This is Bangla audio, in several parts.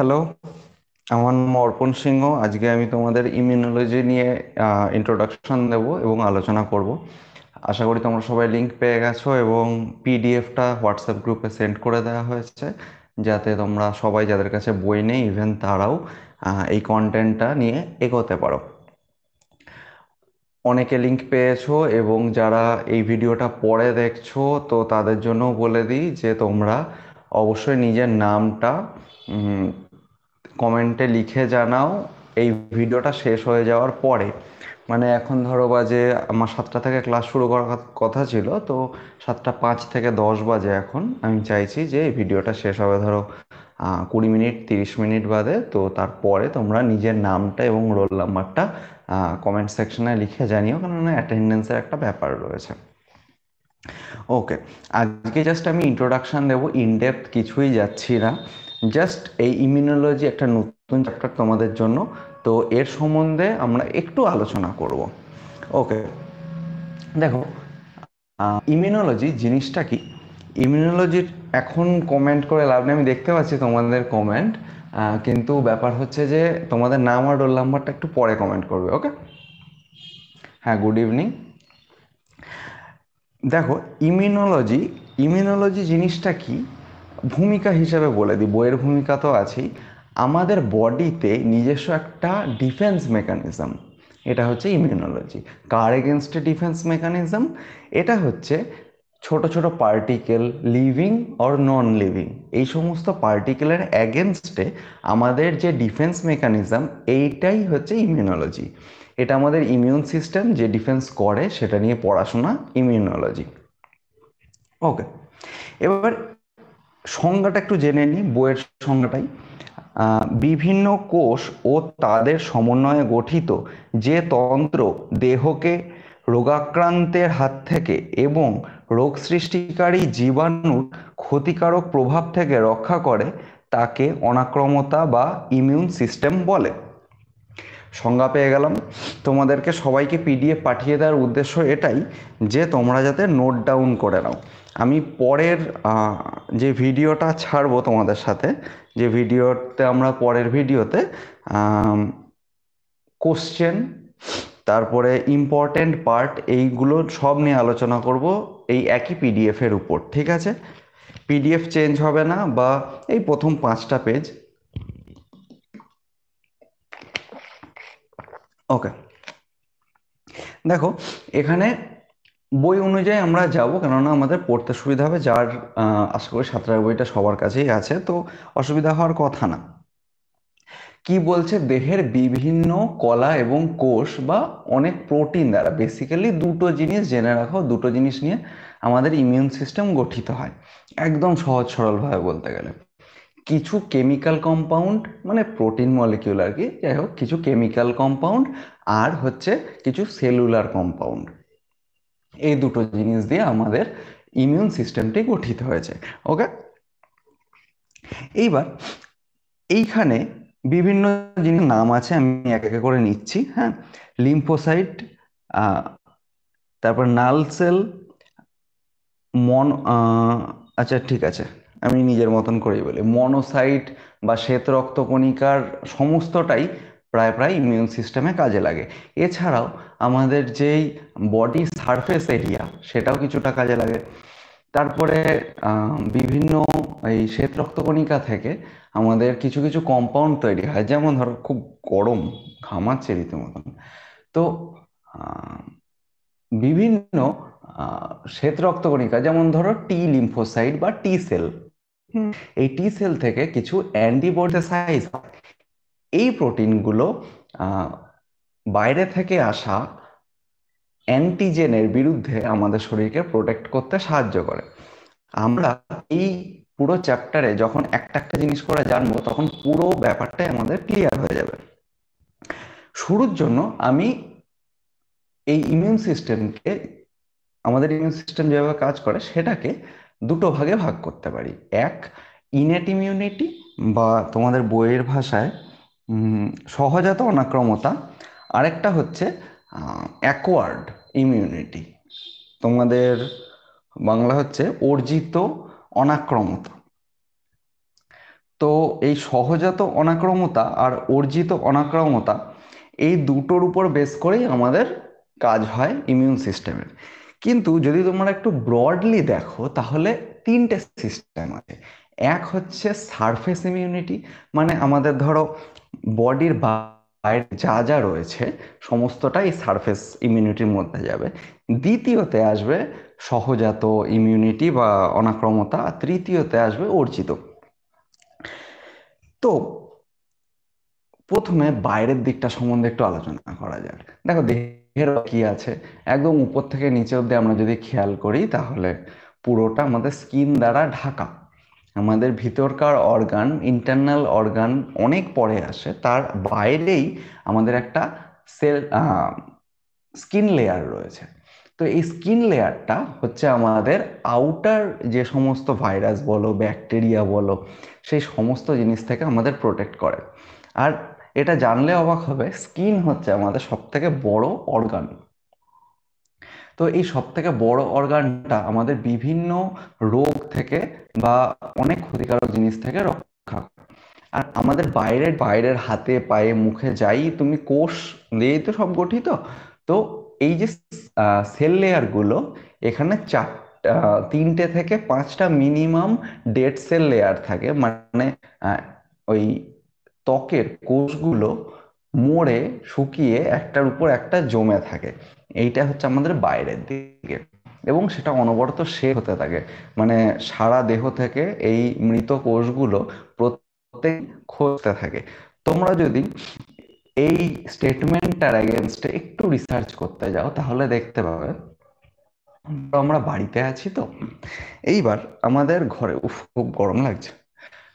হ্যালো আমার নাম অর্পণ সিংহ আজকে আমি তোমাদের ইমিউনোলজি নিয়ে ইন্ট্রোডাকশন দেব এবং আলোচনা করব আশা করি তোমরা সবাই লিঙ্ক পেয়ে গেছো এবং পিডিএফটা হোয়াটসঅ্যাপ গ্রুপে সেন্ড করে দেওয়া হয়েছে যাতে তোমরা সবাই যাদের কাছে বই নেই ইভেন তারাও এই কন্টেন্টটা নিয়ে এগোতে পারো অনেকে লিঙ্ক পেয়েছো এবং যারা এই ভিডিওটা পরে দেখছো তো তাদের জন্য বলে দিই যে তোমরা অবশ্যই নিজের নামটা কমেন্টে লিখে জানাও এই ভিডিওটা শেষ হয়ে যাওয়ার পরে মানে এখন ধরো বাজে আমার সাতটা থেকে ক্লাস শুরু করার কথা ছিল তো সাতটা পাঁচ থেকে দশ বাজে এখন আমি চাইছি যে এই ভিডিওটা শেষ হবে ধরো কুড়ি মিনিট তিরিশ মিনিট বাদে তো তারপরে তোমরা নিজের নামটা এবং রোল নাম্বারটা কমেন্ট সেকশনে লিখে জানিও কেননা অ্যাটেন্ডেন্সের একটা ব্যাপার রয়েছে ওকে আজকে জাস্ট আমি ইন্ট্রোডাকশান দেবো ইনডেপথ কিছুই যাচ্ছি না জাস্ট এই ইমিউনোলজি একটা নতুন চ্যাপ্টার তোমাদের জন্য তো এর সম্বন্ধে আমরা একটু আলোচনা করব ওকে দেখো ইমিউনোলজি জিনিসটা কি ইমিউনোলজির এখন কমেন্ট করে লাভ নেই আমি দেখতে পাচ্ছি তোমাদের কমেন্ট কিন্তু ব্যাপার হচ্ছে যে তোমাদের নাম আর রোল নাম্বারটা একটু পরে কমেন্ট করবে ওকে হ্যাঁ গুড ইভিনিং দেখো ইমিউনোলজি ইমিউনোলজি জিনিসটা কি ভূমিকা হিসাবে বলে দিই বইয়ের ভূমিকা তো আছেই আমাদের বডিতে নিজস্ব একটা ডিফেন্স মেকানিজম এটা হচ্ছে ইমিউনোলজি কার এগেনস্টে ডিফেন্স মেকানিজম এটা হচ্ছে ছোট ছোট particle living or non living এই সমস্ত পার্টিকেলের অ্যাগেনস্টে আমাদের যে ডিফেন্স মেকানিজম এইটাই হচ্ছে ইমিউনোলজি এটা আমাদের ইমিউন সিস্টেম যে ডিফেন্স করে সেটা নিয়ে পড়াশোনা ইমিউনোলজি ওকে এবার সংজ্ঞাটা একটু জেনে নিই বইয়ের সংজ্ঞাটাই বিভিন্ন কোষ ও তাদের সমন্বয়ে গঠিত যে তন্ত্র দেহকে রোগাক্রান্তের হাত থেকে এবং রোগ সৃষ্টিকারী জীবাণুর ক্ষতিকারক প্রভাব থেকে রক্ষা করে তাকে অনাক্রমতা বা ইমিউন সিস্টেম বলে সংজ্ঞা পেয়ে গেলাম তোমাদেরকে সবাইকে পিডিএফ পাঠিয়ে দেওয়ার উদ্দেশ্য এটাই যে তোমরা যাতে নোট ডাউন করে নাও আমি পরের যে ভিডিওটা ছাড়বো তোমাদের সাথে যে ভিডিওতে আমরা পরের ভিডিওতে কোশ্চেন তারপরে ইম্পর্টেন্ট পার্ট এইগুলো সব নিয়ে আলোচনা করব এই একই পিডিএফের উপর ঠিক আছে পিডিএফ চেঞ্জ হবে না বা এই প্রথম পাঁচটা পেজ ওকে দেখো এখানে বই অনুযায়ী আমরা যাব কেননা আমাদের পড়তে সুবিধা হবে যার আশা করি সাঁতরার বইটা সবার কাছেই আছে তো অসুবিধা হওয়ার কথা না কি বলছে দেহের বিভিন্ন কলা এবং কোষ বা অনেক প্রোটিন দ্বারা বেসিক্যালি দুটো জিনিস জেনে রাখো দুটো জিনিস নিয়ে আমাদের ইমিউন সিস্টেম গঠিত হয় একদম সহজ সরলভাবে বলতে গেলে কিছু কেমিক্যাল কম্পাউন্ড মানে প্রোটিন মলিকিউল আর কি যাই হোক কিছু কেমিক্যাল কম্পাউন্ড আর হচ্ছে কিছু সেলুলার কম্পাউন্ড এই দুটো জিনিস দিয়ে আমাদের ইমিউন সিস্টেমটি গঠিত হয়েছে ওকে এইবার এইখানে বিভিন্ন জিনিস নাম আছে আমি এক এক করে নিচ্ছি হ্যাঁ লিম্ফোসাইট তারপর নাল সেল মন আচ্ছা ঠিক আছে আমি নিজের মতন করেই বলি মনোসাইট বা শ্বেত রক্তকণিকার সমস্তটাই প্রায় প্রায় ইমিউন সিস্টেমে কাজে লাগে এছাড়াও আমাদের যেই বডি সারফেস এরিয়া সেটাও কিছুটা কাজে লাগে তারপরে বিভিন্ন এই শ্বেত রক্তকণিকা থেকে আমাদের কিছু কিছু কম্পাউন্ড তৈরি হয় যেমন ধরো খুব গরম ঘামাচ্ছে রীতিমতন তো বিভিন্ন শ্বেত রক্তকণিকা যেমন ধরো টি লিম্ফোসাইড বা টি সেল এই টি সেল থেকে কিছু অ্যান্টিবডি সাইজ হয় এই প্রোটিনগুলো বাইরে থেকে আসা অ্যান্টিজেনের বিরুদ্ধে আমাদের শরীরকে প্রোটেক্ট করতে সাহায্য করে আমরা এই পুরো চ্যাপ্টারে যখন একটা একটা জিনিস করে জানবো তখন পুরো ব্যাপারটাই আমাদের ক্লিয়ার হয়ে যাবে শুরুর জন্য আমি এই ইমিউন সিস্টেমকে আমাদের ইমিউন সিস্টেম যেভাবে কাজ করে সেটাকে দুটো ভাগে ভাগ করতে পারি এক ইনেট ইমিউনিটি বা তোমাদের বইয়ের ভাষায় সহজাত অনাক্রমতা আরেকটা হচ্ছে অ্যাকোয়ার্ড ইমিউনিটি তোমাদের বাংলা হচ্ছে অর্জিত অনাক্রমতা তো এই সহজাত অনাক্রমতা আর অর্জিত অনাক্রমতা এই দুটোর উপর বেস করেই আমাদের কাজ হয় ইমিউন সিস্টেমের কিন্তু যদি তোমরা একটু ব্রডলি দেখো তাহলে তিনটে সিস্টেম আছে এক হচ্ছে সারফেস ইমিউনিটি মানে আমাদের ধরো বডির বাইরে যা যা রয়েছে সমস্তটাই সারফেস ইমিউনিটির মধ্যে যাবে দ্বিতীয়তে আসবে সহজাত ইমিউনিটি বা অনাক্রমতা তৃতীয়তে আসবে অর্জিত তো প্রথমে বাইরের দিকটা সম্বন্ধে একটু আলোচনা করা যাক দেখো দেহের কি আছে একদম উপর থেকে নিচে অব্দি আমরা যদি খেয়াল করি তাহলে পুরোটা আমাদের স্কিন দ্বারা ঢাকা আমাদের ভিতরকার অর্গান ইন্টারনাল অর্গান অনেক পরে আসে তার বাইরেই আমাদের একটা সেল স্কিন লেয়ার রয়েছে তো এই স্কিন লেয়ারটা হচ্ছে আমাদের আউটার যে সমস্ত ভাইরাস বলো ব্যাকটেরিয়া বলো সেই সমস্ত জিনিস থেকে আমাদের প্রোটেক্ট করে আর এটা জানলে অবাক হবে স্কিন হচ্ছে আমাদের সবথেকে বড় অর্গান তো এই সব থেকে বড় অর্গানটা আমাদের বিভিন্ন রোগ থেকে বা অনেক ক্ষতিকারক জিনিস থেকে রক্ষা আর আমাদের বাইরের বাইরের হাতে পায়ে মুখে যাই তুমি কোষ নিয়েই তো সব গঠিত তো এই যে সেল লেয়ারগুলো এখানে চার তিনটে থেকে পাঁচটা মিনিমাম ডেড সেল লেয়ার থাকে মানে ওই ত্বকের কোষগুলো মরে শুকিয়ে একটার উপর একটা জমে থাকে এইটা হচ্ছে আমাদের বাইরের দিকে এবং সেটা অনবরত সে হতে থাকে মানে সারা দেহ থেকে এই মৃত কোষগুলো প্রত্যেক খুঁজতে থাকে তোমরা যদি এই স্টেটমেন্টটার এগেনস্টে একটু রিসার্চ করতে যাও তাহলে দেখতে পাবে আমরা বাড়িতে আছি তো এইবার আমাদের ঘরে উফ খুব গরম লাগছে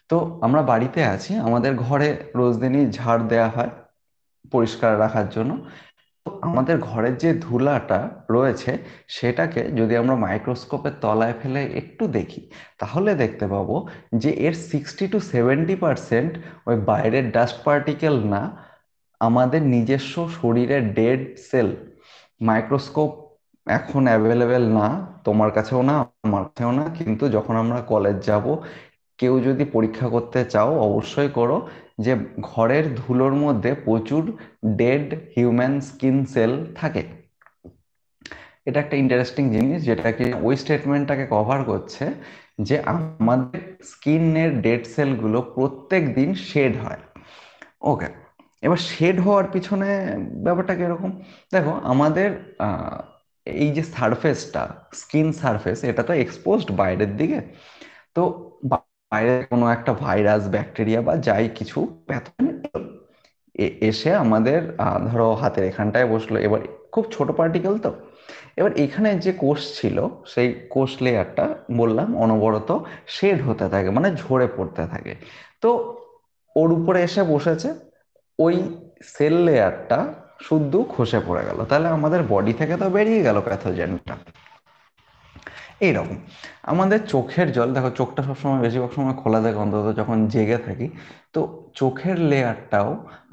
তো আমরা বাড়িতে আছি আমাদের ঘরে রোজদিনই ঝাড় দেওয়া হয় পরিষ্কার রাখার জন্য আমাদের ঘরের যে ধুলাটা রয়েছে সেটাকে যদি আমরা মাইক্রোস্কোপের তলায় ফেলে একটু দেখি তাহলে দেখতে পাবো যে এর সিক্সটি টু সেভেন্টি পারসেন্ট ওই বাইরের ডাস্ট পার্টিকেল না আমাদের নিজস্ব শরীরের ডেড সেল মাইক্রোস্কোপ এখন অ্যাভেলেবেল না তোমার কাছেও না আমার কাছেও না কিন্তু যখন আমরা কলেজ যাব কেউ যদি পরীক্ষা করতে চাও অবশ্যই করো যে ঘরের ধুলোর মধ্যে প্রচুর ডেড হিউম্যান স্কিন সেল থাকে এটা একটা ইন্টারেস্টিং জিনিস যেটা কি ওই স্টেটমেন্টটাকে কভার করছে যে আমাদের স্কিনের ডেড সেলগুলো প্রত্যেক দিন শেড হয় ওকে এবার শেড হওয়ার পিছনে ব্যাপারটা কীরকম দেখো আমাদের এই যে সারফেসটা স্কিন সারফেস এটা তো এক্সপোজড বাইরের দিকে তো বাইরে কোনো একটা ভাইরাস ব্যাকটেরিয়া বা যাই কিছু প্যাথোজেন এসে আমাদের ধরো হাতের এখানটায় বসলো এবার খুব ছোট পার্টিকেল তো এবার এখানে যে কোষ ছিল সেই কোষ লেয়ারটা বললাম অনবরত শেড হতে থাকে মানে ঝরে পড়তে থাকে তো ওর উপরে এসে বসেছে ওই সেল লেয়ারটা শুদ্ধ খসে পড়ে গেল তাহলে আমাদের বডি থেকে তো বেরিয়ে গেল প্যাথোজেনটা এইরকম আমাদের চোখের জল দেখো চোখটা সবসময় বেশিরভাগ সময় খোলা থাকে অন্তত যখন জেগে থাকি তো চোখের লেয়ারটাও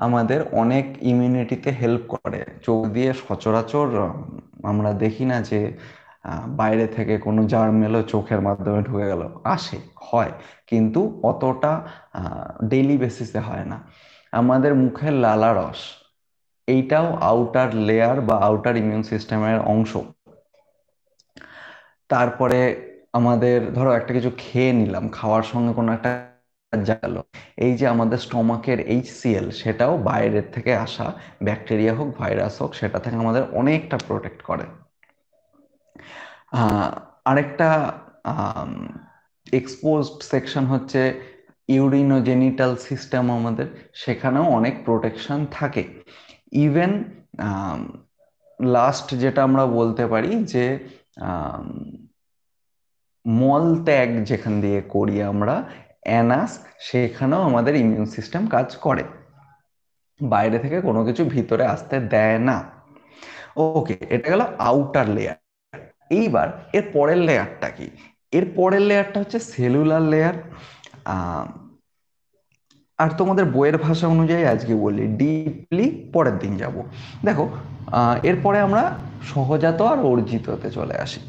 আমাদের অনেক ইমিউনিটিতে হেল্প করে চোখ দিয়ে সচরাচর আমরা দেখি না যে বাইরে থেকে কোনো জার্ম এলো চোখের মাধ্যমে ঢুকে গেল আসে হয় কিন্তু অতটা ডেইলি বেসিসে হয় না আমাদের মুখের লালা রস এইটাও আউটার লেয়ার বা আউটার ইমিউন সিস্টেমের অংশ তারপরে আমাদের ধরো একটা কিছু খেয়ে নিলাম খাওয়ার সঙ্গে কোনো একটা গেল এই যে আমাদের স্টমাকের এইচসিএল সেটাও বাইরের থেকে আসা ব্যাকটেরিয়া হোক ভাইরাস হোক সেটা থেকে আমাদের অনেকটা প্রোটেক্ট করে আরেকটা এক্সপোজড সেকশন হচ্ছে ইউরিনোজেনিটাল সিস্টেম আমাদের সেখানেও অনেক প্রোটেকশন থাকে ইভেন লাস্ট যেটা আমরা বলতে পারি যে মল ত্যাগ যেখান দিয়ে করি আমরা অ্যানাস সেখানেও আমাদের ইমিউন সিস্টেম কাজ করে বাইরে থেকে কোনো কিছু ভিতরে আসতে দেয় না ওকে এটা গেল আউটার লেয়ার এইবার এর পরের লেয়ারটা কি এর পরের লেয়ারটা হচ্ছে সেলুলার লেয়ার আর তোমাদের বইয়ের ভাষা অনুযায়ী আজকে বলি ডিপলি পরের দিন যাব দেখো এরপরে আমরা সহজাত আর অর্জিততে চলে আসি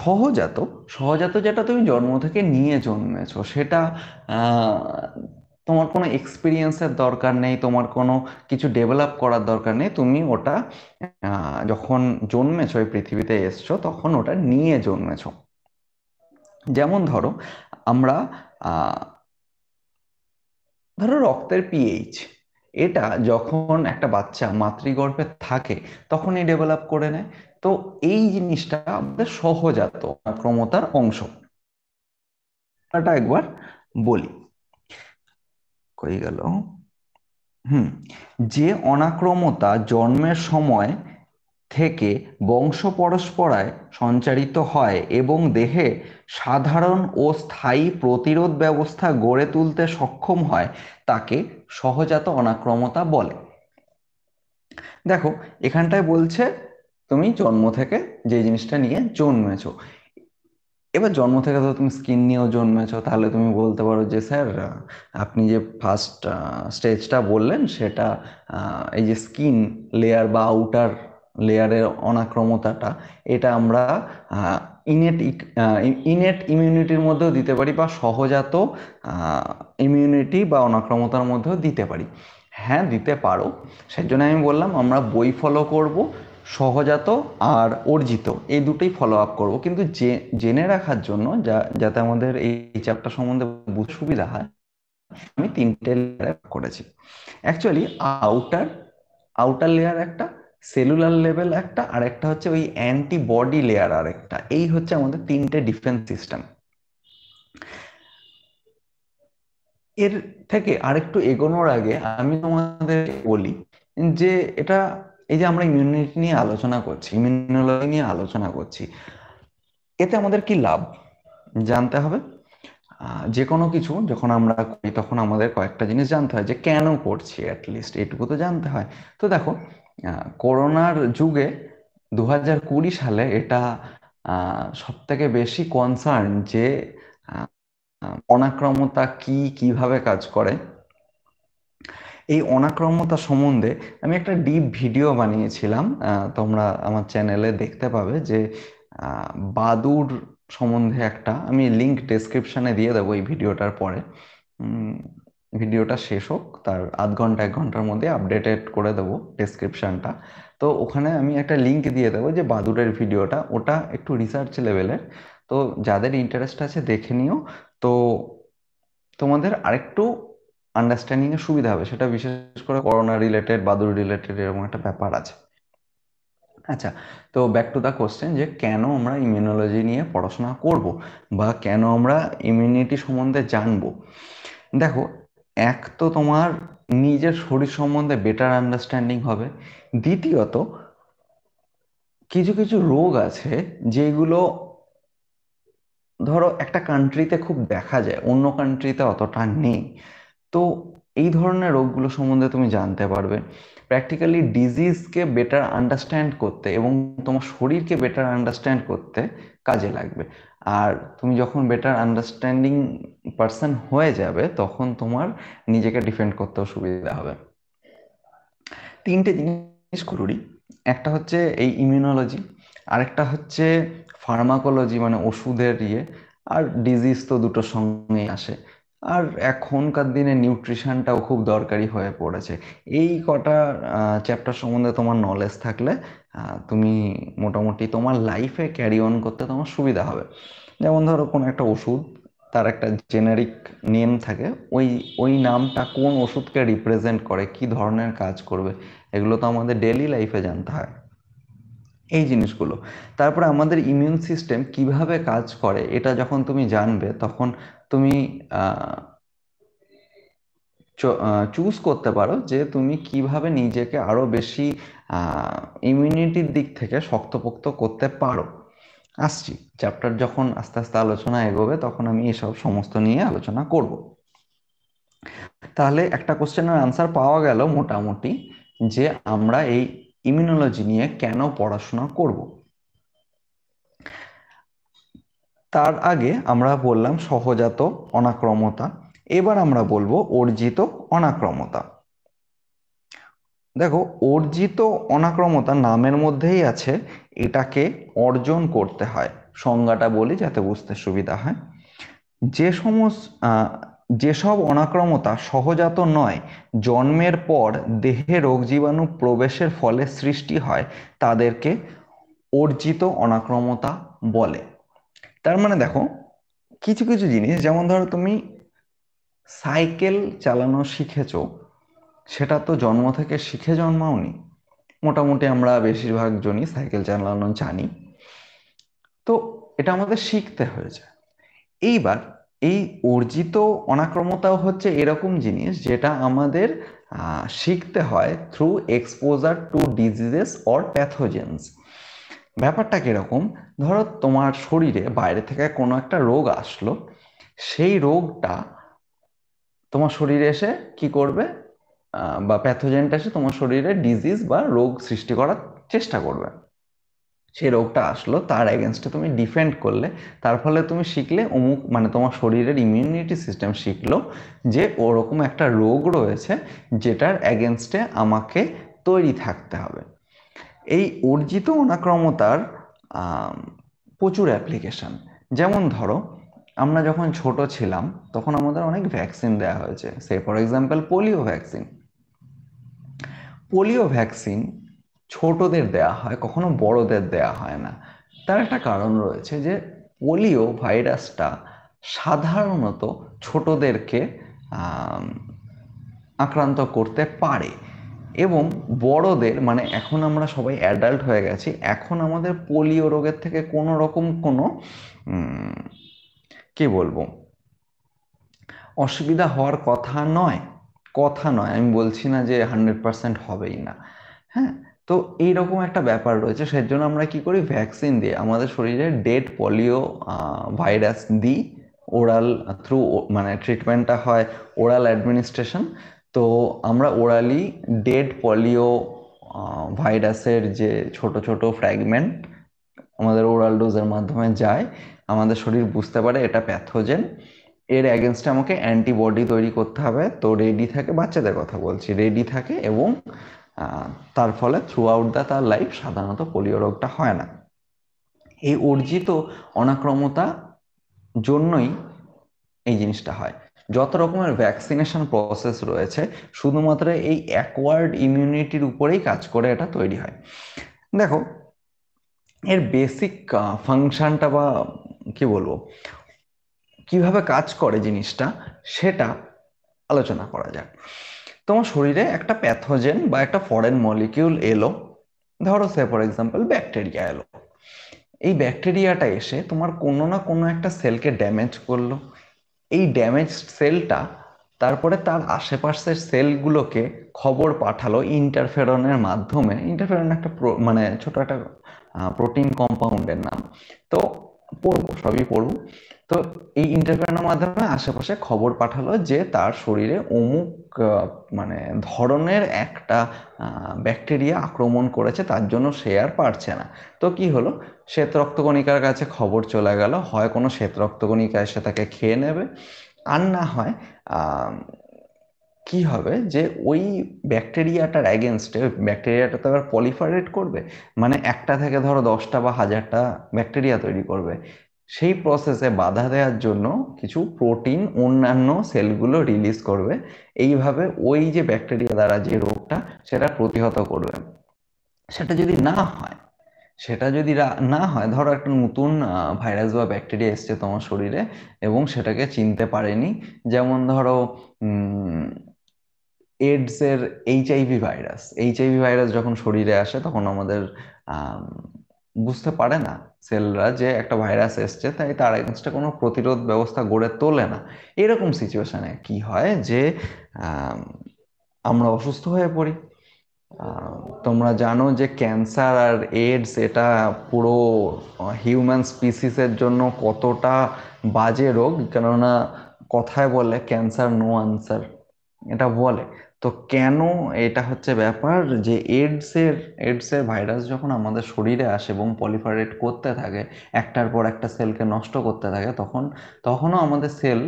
সহজাত সহজাত যেটা তুমি জন্ম থেকে নিয়ে জন্মেছো সেটা তোমার কোনো এক্সপিরিয়েন্সের দরকার নেই তোমার কোনো কিছু ডেভেলপ করার দরকার নেই তুমি ওটা যখন জন্মেছো এই পৃথিবীতে এসছো তখন ওটা নিয়ে জন্মেছো যেমন ধরো আমরা ধরো রক্তের পিএইচ এটা যখন একটা বাচ্চা মাতৃগর্ভে থাকে তখনই ডেভেলপ করে নেয় তো এই জিনিসটা আমাদের সহজাত ক্ষমতার অংশ এটা একবার বলি কই গেল হুম যে অনাক্রমতা জন্মের সময় থেকে বংশ পরস্পরায় সঞ্চারিত হয় এবং দেহে সাধারণ ও স্থায়ী প্রতিরোধ ব্যবস্থা গড়ে তুলতে সক্ষম হয় তাকে সহজাত অনাক্রমতা বলে দেখো এখানটায় বলছে তুমি জন্ম থেকে যে জিনিসটা নিয়ে জন্মেছো এবার জন্ম থেকে তো তুমি স্কিন নিয়েও জন্মেছো তাহলে তুমি বলতে পারো যে স্যার আপনি যে ফার্স্ট স্টেজটা বললেন সেটা এই যে স্কিন লেয়ার বা আউটার লেয়ারের অনাক্রমতাটা এটা আমরা ইনেট ইনেট ইমিউনিটির মধ্যেও দিতে পারি বা সহজাত ইমিউনিটি বা অনাক্রমতার মধ্যেও দিতে পারি হ্যাঁ দিতে পারো সেই জন্য আমি বললাম আমরা বই ফলো করব সহজাত আর অর্জিত এই দুটোই ফলো আপ করবো কিন্তু যে জেনে রাখার জন্য যা যাতে আমাদের এই চ্যাপ্টার সম্বন্ধে সুবিধা হয় আমি তিনটে লেয়ার করেছি অ্যাকচুয়ালি আউটার আউটার লেয়ার একটা সেলুলার লেভেল একটা আর একটা হচ্ছে ওই অ্যান্টিবডি লেয়ার আর একটা এই হচ্ছে আমাদের তিনটে ডিফেন্স সিস্টেম এর থেকে আরেকটু এগোনোর আগে আমি তোমাদের বলি যে এটা এই যে আমরা ইমিউনিটি নিয়ে আলোচনা করছি ইমিউনোলজি নিয়ে আলোচনা করছি এতে আমাদের কি লাভ জানতে হবে যে কোনো কিছু যখন আমরা করি তখন আমাদের কয়েকটা জিনিস জানতে হয় যে কেন করছি অ্যাটলিস্ট এটুকু তো জানতে হয় তো দেখো করোনার যুগে দু হাজার কুড়ি সালে এটা সব থেকে বেশি কনসার্ন যে অনাক্রমতা কি কিভাবে কাজ করে এই অনাক্রমতা সম্বন্ধে আমি একটা ডিপ ভিডিও বানিয়েছিলাম তোমরা আমার চ্যানেলে দেখতে পাবে যে বাদুর সম্বন্ধে একটা আমি লিংক ডেসক্রিপশানে দিয়ে দেবো এই ভিডিওটার পরে ভিডিওটা শেষ হোক তার আধ ঘন্টা এক ঘন্টার মধ্যে আপডেটেড করে দেবো ডিসক্রিপশানটা তো ওখানে আমি একটা লিঙ্ক দিয়ে দেবো যে বাদুরের ভিডিওটা ওটা একটু রিসার্চ লেভেলের তো যাদের ইন্টারেস্ট আছে দেখে নিও তো তোমাদের আরেকটু আন্ডারস্ট্যান্ডিংয়ে সুবিধা হবে সেটা বিশেষ করে করোনা রিলেটেড বাদুর রিলেটেড এরকম একটা ব্যাপার আছে আচ্ছা তো ব্যাক টু দ্য কোশ্চেন যে কেন আমরা ইমিউনোলজি নিয়ে পড়াশোনা করব বা কেন আমরা ইমিউনিটি সম্বন্ধে জানবো দেখো এক তো তোমার নিজের শরীর সম্বন্ধে বেটার আন্ডারস্ট্যান্ডিং হবে দ্বিতীয়ত কিছু কিছু রোগ আছে যেগুলো ধরো একটা কান্ট্রিতে খুব দেখা যায় অন্য কান্ট্রিতে অতটা নেই তো এই ধরনের রোগগুলো সম্বন্ধে তুমি জানতে পারবে প্র্যাকটিক্যালি ডিজিজকে বেটার আন্ডারস্ট্যান্ড করতে এবং তোমার শরীরকে বেটার আন্ডারস্ট্যান্ড করতে কাজে লাগবে আর তুমি যখন বেটার আন্ডারস্ট্যান্ডিং পার্সন হয়ে যাবে তখন তোমার নিজেকে ডিফেন্ড করতেও সুবিধা হবে তিনটে জিনিস জরুরি একটা হচ্ছে এই ইমিউনোলজি আরেকটা হচ্ছে ফার্মাকোলজি মানে ওষুধের ইয়ে আর ডিজিজ তো দুটোর সঙ্গে আসে আর এখনকার দিনে নিউট্রিশনটাও খুব দরকারি হয়ে পড়েছে এই কটা চ্যাপ্টার সম্বন্ধে তোমার নলেজ থাকলে তুমি মোটামুটি তোমার লাইফে ক্যারি অন করতে তোমার সুবিধা হবে যেমন ধরো কোনো একটা ওষুধ তার একটা জেনারিক নেম থাকে ওই ওই নামটা কোন ওষুধকে রিপ্রেজেন্ট করে কি ধরনের কাজ করবে এগুলো তো আমাদের ডেলি লাইফে জানতে হয় এই জিনিসগুলো তারপরে আমাদের ইমিউন সিস্টেম কিভাবে কাজ করে এটা যখন তুমি জানবে তখন তুমি চুজ করতে পারো যে তুমি কিভাবে নিজেকে আরও বেশি ইমিউনিটির দিক থেকে শক্তপোক্ত করতে পারো আসছি চ্যাপ্টার যখন আস্তে আস্তে আলোচনা এগোবে তখন আমি এসব সমস্ত নিয়ে আলোচনা করব তাহলে একটা কোশ্চেনের আনসার পাওয়া গেল মোটামুটি যে আমরা এই ইমিউনোলজি নিয়ে কেন পড়াশোনা করব তার আগে আমরা বললাম সহজাত অনাক্রমতা এবার আমরা বলবো অর্জিত অনাক্রমতা দেখো অর্জিত অনাক্রমতা নামের মধ্যেই আছে এটাকে অর্জন করতে হয় সংজ্ঞাটা বলি যাতে বুঝতে সুবিধা হয় যে সমস্ত যেসব অনাক্রমতা সহজাত নয় জন্মের পর দেহে রোগ জীবাণু প্রবেশের ফলে সৃষ্টি হয় তাদেরকে অর্জিত অনাক্রমতা বলে তার মানে দেখো কিছু কিছু জিনিস যেমন ধরো তুমি সাইকেল চালানো শিখেছো সেটা তো জন্ম থেকে শিখে জন্মাওনি মোটামুটি আমরা বেশিরভাগ জনই সাইকেল চালানো জানি তো এটা আমাদের শিখতে হয়েছে এইবার এই অর্জিত অনাক্রমতাও হচ্ছে এরকম জিনিস যেটা আমাদের শিখতে হয় through exposure to diseases or pathogens ব্যাপারটা কীরকম ধরো তোমার শরীরে বাইরে থেকে কোনো একটা রোগ আসলো সেই রোগটা তোমার শরীরে এসে কি করবে বা প্যাথোজেনটা এসে তোমার শরীরে ডিজিজ বা রোগ সৃষ্টি করার চেষ্টা করবে সেই রোগটা আসলো তার এগেনস্টে তুমি ডিফেন্ড করলে তার ফলে তুমি শিখলে অমুক মানে তোমার শরীরের ইমিউনিটি সিস্টেম শিখলো যে ওরকম একটা রোগ রয়েছে যেটার এগেনস্টে আমাকে তৈরি থাকতে হবে এই অর্জিত অনাক্রমতার প্রচুর অ্যাপ্লিকেশান যেমন ধরো আমরা যখন ছোট ছিলাম তখন আমাদের অনেক ভ্যাকসিন দেওয়া হয়েছে say for example polio vaccine polio vaccine ছোটদের দেয়া হয় কখনো বড়দের দেয়া হয় না তার একটা কারণ রয়েছে যে পোলিও ভাইরাসটা সাধারণত ছোটদেরকে আক্রান্ত করতে পারে এবং বড়দের মানে এখন আমরা সবাই অ্যাডাল্ট হয়ে গেছি এখন আমাদের পোলিও রোগের থেকে কোনো রকম কোনো কে বলবো অসুবিধা হওয়ার কথা নয় কথা নয় আমি বলছি না যে হান্ড্রেড পারসেন্ট হবেই না হ্যাঁ তো এইরকম একটা ব্যাপার রয়েছে সেই জন্য আমরা কি করি ভ্যাকসিন দিয়ে আমাদের শরীরে ডেড পলিও ভাইরাস দিই ওরাল থ্রু মানে ট্রিটমেন্টটা হয় ওরাল অ্যাডমিনিস্ট্রেশন তো আমরা ওরালি ডেড পলিও ভাইরাসের যে ছোট ছোট ফ্র্যাগমেন্ট আমাদের ওরাল ডোজের মাধ্যমে যায় আমাদের শরীর বুঝতে পারে এটা প্যাথোজেন এর অ্যাগেনস্টে আমাকে অ্যান্টিবডি তৈরি করতে হবে তো রেডি থাকে বাচ্চাদের কথা বলছি রেডি থাকে এবং তার ফলে থ্রু আউট দ্য তার লাইফ সাধারণত পোলিও রোগটা হয় না এই অর্জিত অনাক্রমতা জন্যই এই জিনিসটা হয় যত রকমের ভ্যাকসিনেশন প্রসেস রয়েছে শুধুমাত্র এই অ্যাকওয়ার্ড ইমিউনিটির উপরেই কাজ করে এটা তৈরি হয় দেখো এর বেসিক ফাংশনটা বা কি বলবো কিভাবে কাজ করে জিনিসটা সেটা আলোচনা করা যাক তোমার শরীরে একটা প্যাথোজেন বা একটা ফরেন মলিকিউল এলো ধরো সে ফর এক্সাম্পল ব্যাকটেরিয়া এলো এই ব্যাকটেরিয়াটা এসে তোমার কোনো না কোনো একটা সেলকে ড্যামেজ করলো এই ড্যামেজ সেলটা তারপরে তার আশেপাশের সেলগুলোকে খবর পাঠালো ইন্টারফেরনের মাধ্যমে ইন্টারফেরন একটা মানে ছোট একটা প্রোটিন কম্পাউন্ডের নাম তো পড়বো সবই পড়বো তো এই ইন্টারফেরনের মাধ্যমে আশেপাশে খবর পাঠালো যে তার শরীরে অমুক মানে ধরনের একটা ব্যাকটেরিয়া আক্রমণ করেছে তার জন্য সে আর পারছে না তো কি হলো শ্বেত রক্তকণিকার কাছে খবর চলে গেল হয় কোনো শ্বেত রক্তকণিকা এসে তাকে খেয়ে নেবে আর না হয় কি হবে যে ওই ব্যাকটেরিয়াটার অ্যাগেনস্টে ব্যাকটেরিয়াটা তো আবার পলিফারেট করবে মানে একটা থেকে ধরো দশটা বা হাজারটা ব্যাকটেরিয়া তৈরি করবে সেই প্রসেসে বাধা দেওয়ার জন্য কিছু প্রোটিন অন্যান্য সেলগুলো রিলিজ করবে এইভাবে ওই যে ব্যাকটেরিয়া দ্বারা যে রোগটা সেটা প্রতিহত করবে সেটা যদি না হয় সেটা যদি না হয় ধরো একটা নতুন ভাইরাস বা ব্যাকটেরিয়া এসছে তোমার শরীরে এবং সেটাকে চিনতে পারেনি যেমন ধরো এডসের এইচআইভি ভাইরাস এইচআইভি ভাইরাস যখন শরীরে আসে তখন আমাদের বুঝতে পারে না সেলরা যে একটা ভাইরাস এসছে তাই তার এগেনস্টে কোনো প্রতিরোধ ব্যবস্থা গড়ে তোলে না এরকম সিচুয়েশানে কি হয় যে আমরা অসুস্থ হয়ে পড়ি তোমরা জানো যে ক্যান্সার আর এইডস এটা পুরো হিউম্যান স্পিসিসের জন্য কতটা বাজে রোগ কেননা কথায় বলে ক্যান্সার নো আনসার এটা বলে তো কেন এটা হচ্ছে ব্যাপার যে এডসের এডসের ভাইরাস যখন আমাদের শরীরে আসে এবং পলিফারেট করতে থাকে একটার পর একটা সেলকে নষ্ট করতে থাকে তখন তখনও আমাদের সেল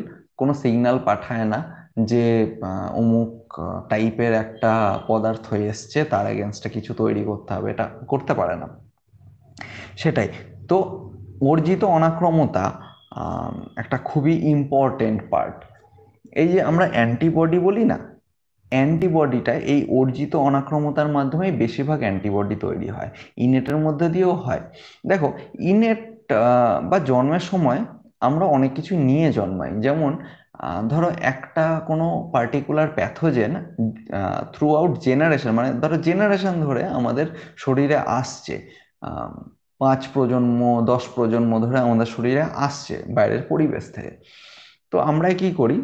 কোনো সিগন্যাল পাঠায় না যে অমুক টাইপের একটা পদার্থ এসছে তার এগেনস্টে কিছু তৈরি করতে হবে এটা করতে পারে না সেটাই তো অর্জিত অনাক্রমতা একটা খুবই ইম্পর্টেন্ট পার্ট এই যে আমরা অ্যান্টিবডি বলি না অ্যান্টিবডিটা এই অর্জিত অনাক্রমতার মাধ্যমে বেশিরভাগ অ্যান্টিবডি তৈরি হয় ইনেটের মধ্যে দিয়েও হয় দেখো ইনেট বা জন্মের সময় আমরা অনেক কিছু নিয়ে জন্মাই যেমন ধরো একটা কোনো particular pathogen throughout generation মানে ধরো জেনারেশন ধরে আমাদের শরীরে আসছে পাঁচ প্রজন্ম দশ প্রজন্ম ধরে আমাদের শরীরে আসছে বাইরের পরিবেশ থেকে তো আমরা কি করি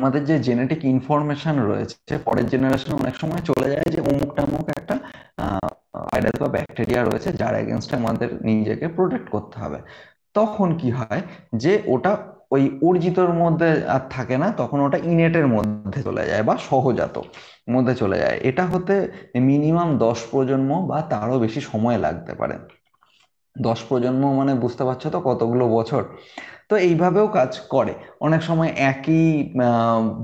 আমাদের যে জেনেটিক ইনফরমেশন রয়েছে পরের জেনারেশনে অনেক সময় চলে যায় যে অমুক টামুক একটা ভাইরাস বা ব্যাকটেরিয়া রয়েছে যার এগেনস্টে আমাদের নিজেকে প্রোটেক্ট করতে হবে তখন কি হয় যে ওটা ওই অর্জিতর মধ্যে আর থাকে না তখন ওটা ইনেটের মধ্যে চলে যায় বা সহজাত মধ্যে চলে যায় এটা হতে মিনিমাম দশ প্রজন্ম বা তারও বেশি সময় লাগতে পারে দশ প্রজন্ম মানে বুঝতে পারছো তো কতগুলো বছর তো এইভাবেও কাজ করে অনেক সময় একই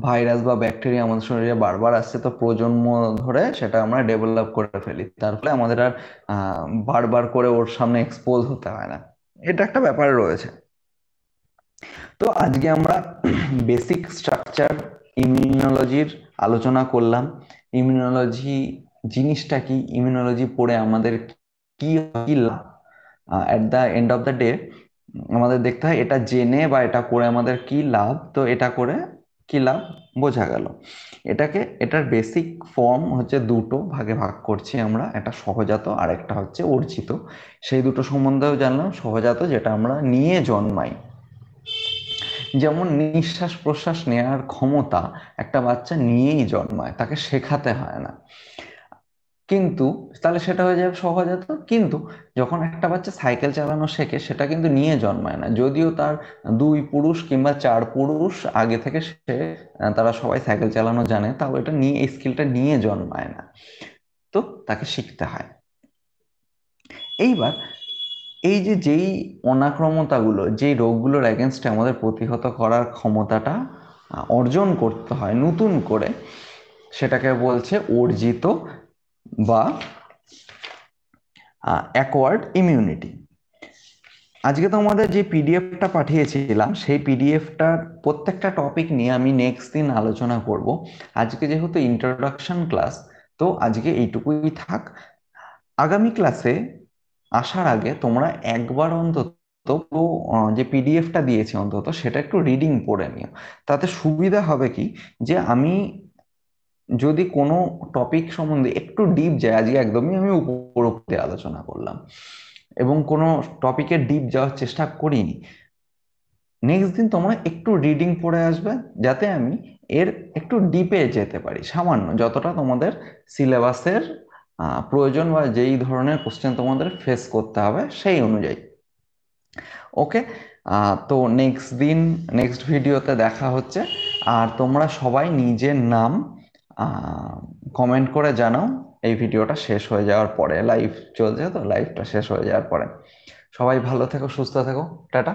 ভাইরাস বা ব্যাকটেরিয়া আমাদের শরীরে বারবার আসছে তো প্রজন্ম ধরে সেটা আমরা ডেভেলপ করে ফেলি তার ফলে আমাদের আর বারবার করে ওর সামনে এক্সপোজ হতে হয় না এটা একটা ব্যাপার রয়েছে তো আজকে আমরা বেসিক স্ট্রাকচার ইমিউনোলজির আলোচনা করলাম ইমিউনোলজি জিনিসটা কি ইমিউনোলজি পড়ে আমাদের কি কি লাভ at the end of the day আমাদের দেখতে হয় এটা জেনে বা এটা করে আমাদের কি লাভ তো এটা করে কি লাভ বোঝা গেল এটাকে এটার বেসিক ফর্ম হচ্ছে দুটো ভাগে ভাগ করছি আমরা এটা সহজাত আর একটা হচ্ছে অর্জিত সেই দুটো সম্বন্ধেও জানলাম সহজাত যেটা আমরা নিয়ে জন্মাই যেমন নিঃশ্বাস প্রশ্বাস নেওয়ার ক্ষমতা একটা বাচ্চা নিয়েই জন্মায় তাকে শেখাতে হয় না কিন্তু তাহলে সেটা হয়ে যাবে সহজাত কিন্তু যখন একটা বাচ্চা সাইকেল চালানো শেখে সেটা কিন্তু নিয়ে জন্মায় না যদিও তার দুই পুরুষ কিংবা চার পুরুষ আগে থেকে সে তারা সবাই সাইকেল চালানো জানে তাও এটা নিয়ে এই স্কিলটা নিয়ে জন্মায় না তো তাকে শিখতে হয় এইবার এই যে যেই অনাক্রমতাগুলো যেই রোগগুলোর অ্যাগেনস্টে আমাদের প্রতিহত করার ক্ষমতাটা অর্জন করতে হয় নতুন করে সেটাকে বলছে অর্জিত বা অ্যাকোয়ার্ড ইমিউনিটি আজকে তোমাদের যে পিডিএফটা পাঠিয়েছিলাম সেই পিডিএফটার প্রত্যেকটা টপিক নিয়ে আমি নেক্সট দিন আলোচনা করব আজকে যেহেতু ইন্ট্রোডাকশন ক্লাস তো আজকে এইটুকুই থাক আগামী ক্লাসে আসার আগে তোমরা একবার অন্তত যে পিডিএফটা দিয়েছি অন্তত সেটা একটু রিডিং পড়ে নিও তাতে সুবিধা হবে কি যে আমি যদি কোনো টপিক সম্বন্ধে একটু ডিপ যায় আজকে একদমই আমি উপরোক্তে আলোচনা করলাম এবং কোনো টপিকে ডিপ যাওয়ার চেষ্টা করিনি নেক্সট দিন তোমরা একটু রিডিং পড়ে আসবে যাতে আমি এর একটু ডিপে যেতে পারি সামান্য যতটা তোমাদের সিলেবাসের প্রয়োজন বা যেই ধরনের কোশ্চেন তোমাদের ফেস করতে হবে সেই অনুযায়ী ওকে তো নেক্সট দিন নেক্সট ভিডিওতে দেখা হচ্ছে আর তোমরা সবাই নিজের নাম কমেন্ট করে জানাও এই ভিডিওটা শেষ হয়ে যাওয়ার পরে লাইভ চলছে তো লাইভটা শেষ হয়ে যাওয়ার পরে সবাই ভালো থেকো সুস্থ থেকো টাটা